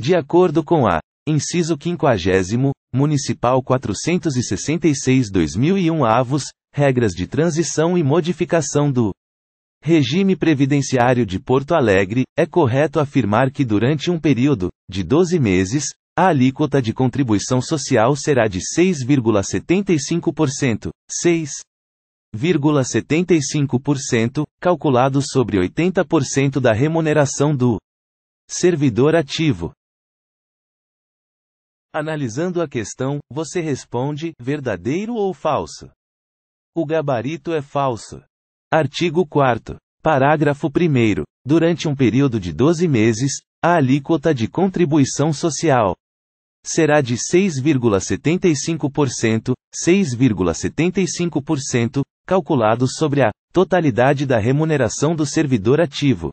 De acordo com a Inciso 50 Municipal 466-2001 avos, regras de transição e modificação do Regime Previdenciário de Porto Alegre, é correto afirmar que durante um período de 12 meses, a alíquota de contribuição social será de 6,75%, 6,75%, calculado sobre 80% da remuneração do servidor ativo. Analisando a questão, você responde: verdadeiro ou falso? O gabarito é falso. Artigo 4. Parágrafo 1. Durante um período de 12 meses, a alíquota de contribuição social será de 6,75%, 6,75%, calculado sobre a totalidade da remuneração do servidor ativo.